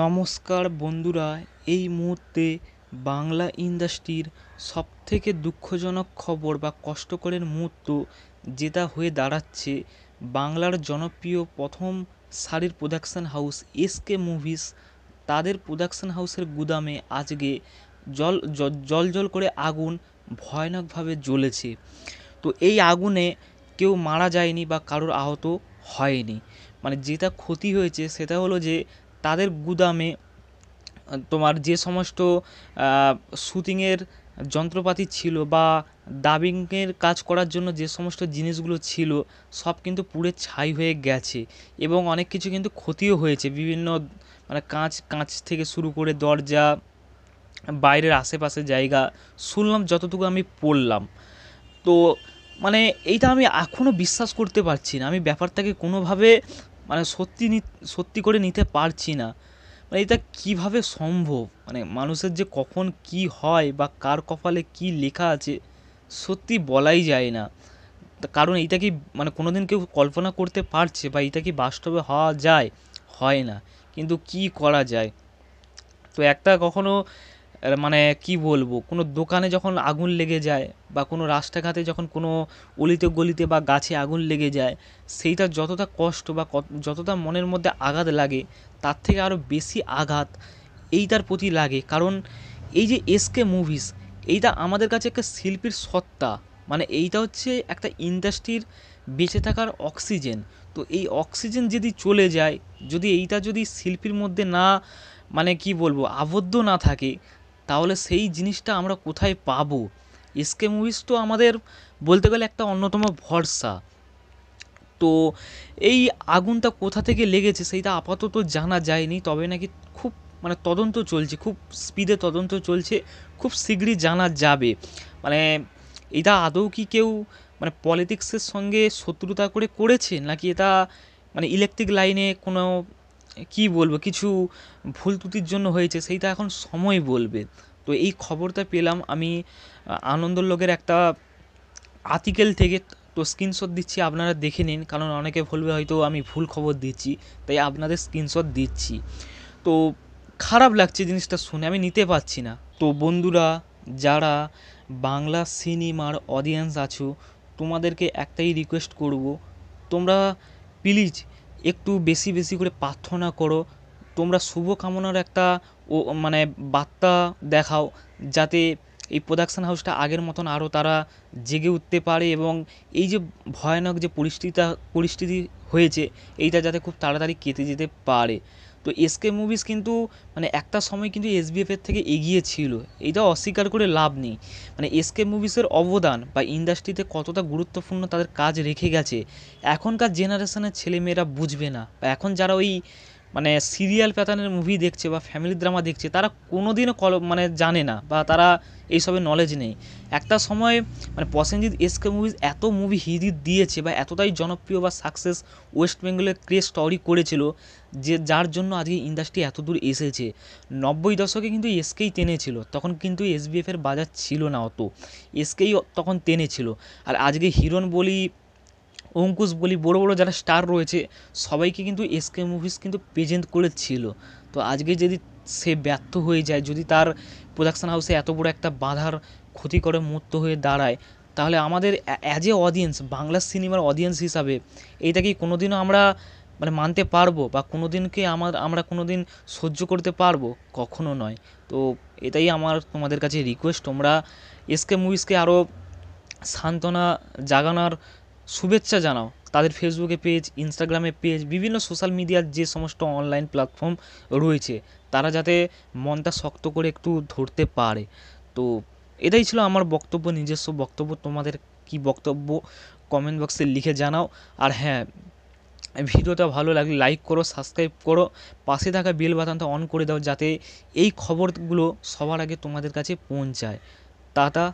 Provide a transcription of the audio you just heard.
নমস্কার বন্ধুরা এই মুহূর্তে বাংলা ইন্ডাস্ট্রির সবথেকে দুঃখজনক খবর বা কষ্টকরের মুহূর্ত যেটা হয়ে দাঁড়াচ্ছে বাংলার জনপ্রিয় প্রথম সারির প্রোডাকশান হাউস এসকে মুভিস তাদের প্রোডাকশান হাউসের গুদামে আজকে জল জল জল করে আগুন ভয়ানকভাবে জ্বলেছে তো এই আগুনে কেউ মারা যায়নি বা কারোর আহত হয়নি মানে যেটা ক্ষতি হয়েছে সেটা হলো যে তাদের গুদামে তোমার যে সমস্ত শুটিংয়ের যন্ত্রপাতি ছিল বা ডাবিংয়ের কাজ করার জন্য যে সমস্ত জিনিসগুলো ছিল সব কিন্তু পুড়ে ছাই হয়ে গেছে এবং অনেক কিছু কিন্তু ক্ষতিও হয়েছে বিভিন্ন মানে কাঁচ কাঁচ থেকে শুরু করে দরজা বাইরের আশেপাশে জায়গা শুনলাম যতটুকু আমি পড়লাম তো মানে এইটা আমি এখনও বিশ্বাস করতে পারছি না আমি ব্যাপারটাকে কোনোভাবে মানে সত্যি সত্যি করে নিতে পারছি না মানে এটা কীভাবে সম্ভব মানে মানুষের যে কখন কী হয় বা কার কপালে কী লেখা আছে সত্যি বলাই যায় না কারণ এইটা কি মানে কোনো দিন কেউ কল্পনা করতে পারছে বা এটা কি বাস্তবে হওয়া যায় হয় না কিন্তু কি করা যায় তো একটা কখনো মানে কি বলবো কোনো দোকানে যখন আগুন লেগে যায় বা কোনো রাস্তাঘাটে যখন কোনো অলিতে গলিতে বা গাছে আগুন লেগে যায় সেইটা যতটা কষ্ট বা যতটা মনের মধ্যে আঘাত লাগে তার থেকে আরও বেশি আঘাত এইটার প্রতি লাগে কারণ এই যে এসকে মুভিস এইটা আমাদের কাছে একটা শিল্পীর সত্তা মানে এইটা হচ্ছে একটা ইন্ডাস্ট্রির বেঁচে থাকার অক্সিজেন তো এই অক্সিজেন যদি চলে যায় যদি এইটা যদি শিল্পীর মধ্যে না মানে কি বলবো আবদ্ধ না থাকে তাহলে সেই জিনিসটা আমরা কোথায় পাবো এসকে মুভিজ তো আমাদের বলতে গেলে একটা অন্যতম ভরসা তো এই আগুনটা কোথা থেকে লেগেছে সেইটা আপাতত জানা যায়নি তবে নাকি খুব মানে তদন্ত চলছে খুব স্পিডে তদন্ত চলছে খুব শীঘ্রই জানা যাবে মানে এটা আদৌ কি কেউ মানে পলিটিক্সের সঙ্গে শত্রুতা করে করেছে নাকি এটা মানে ইলেকট্রিক লাইনে কোনো কি বলবো কিছু ভুল ত্রুটির জন্য হয়েছে সেইটা এখন সময় বলবে তো এই খবরটা পেলাম আমি আনন্দলোকের একটা আর্টিকেল থেকে তো স্ক্রিনশট দিচ্ছি আপনারা দেখে নিন কারণ অনেকে বলবে হয়তো আমি ভুল খবর দিচ্ছি তাই আপনাদের স্ক্রিনশট দিচ্ছি তো খারাপ লাগছে জিনিসটা শুনে আমি নিতে পারছি না তো বন্ধুরা যারা বাংলা সিনেমার অডিয়েন্স আছো তোমাদেরকে একটাই রিকোয়েস্ট করব তোমরা প্লিজ একটু বেশি বেশি করে প্রার্থনা করো তোমরা শুভ কামনার একটা ও মানে বার্তা দেখাও যাতে এই প্রোডাকশান হাউসটা আগের মতন আরও তারা জেগে উঠতে পারে এবং এই যে ভয়ানক যে পরিস্থিতিটা পরিস্থিতি হয়েছে এইটা যাতে খুব তাড়াতাড়ি কেটে যেতে পারে তো এসকে মুভিস কিন্তু মানে একটা সময় কিন্তু এসবিএফের থেকে এগিয়ে ছিল এটা অস্বীকার করে লাভ নেই মানে এসকে মুভিসের অবদান বা ইন্ডাস্ট্রিতে কতটা গুরুত্বপূর্ণ তাদের কাজ রেখে গেছে এখনকার জেনারেশনের ছেলেমেয়েরা বুঝবে না বা এখন যারা ওই মানে সিরিয়াল প্যাটার্নের মুভি দেখছে বা ফ্যামিলি ড্রামা দেখছে তারা কোনো দিনও কল মানে জানে না বা তারা এইসবের নলেজ নেই একটা সময় মানে প্রসেনজিৎ এসকে মুভিজ এত মুভি হিদি দিয়েছে বা এতটাই জনপ্রিয় বা সাকসেস ওয়েস্ট বেঙ্গলে ক্রেজ স্টোরি করেছিল যে যার জন্য আজকে ইন্ডাস্ট্রি এত দূর এসেছে নব্বই দশকে কিন্তু এসকেই টেনেছিল তখন কিন্তু এসবিএফের বাজার ছিল না অত এসকেই তখন টেনেছিল আর আজকে হিরোন বলি অঙ্কুশ বলি বড় বড় যারা স্টার রয়েছে সবাইকে কিন্তু এসকে মুভিস কিন্তু প্রেজেন্ট করেছিল তো আজকে যদি সে ব্যর্থ হয়ে যায় যদি তার প্রোডাকশান হাউসে এত বড় একটা বাধার করে মুক্ত হয়ে দাঁড়ায় তাহলে আমাদের অ্যাজ এ অডিয়েন্স বাংলা সিনেমার অডিয়েন্স হিসাবে কি কোনোদিনও আমরা মানে মানতে পারবো বা কোনো দিনকে আমার আমরা কোনো দিন সহ্য করতে পারবো কখনো নয় তো এটাই আমার তোমাদের কাছে রিকোয়েস্ট তোমরা এসকে মুভিসকে আরও সান্ত্বনা জাগানোর শুভেচ্ছা জানাও তাদের ফেসবুকে পেজ ইনস্টাগ্রামে পেজ বিভিন্ন সোশ্যাল মিডিয়ার যে সমস্ত অনলাইন প্ল্যাটফর্ম রয়েছে তারা যাতে মনটা শক্ত করে একটু ধরতে পারে তো এটাই ছিল আমার বক্তব্য নিজস্ব বক্তব্য তোমাদের কি বক্তব্য কমেন্ট বক্সে লিখে জানাও আর হ্যাঁ ভিডিওটা ভালো লাগলে লাইক করো সাবস্ক্রাইব করো পাশে থাকা বেল বাটনটা অন করে দাও যাতে এই খবরগুলো সবার আগে তোমাদের কাছে পৌঁছায় টাটা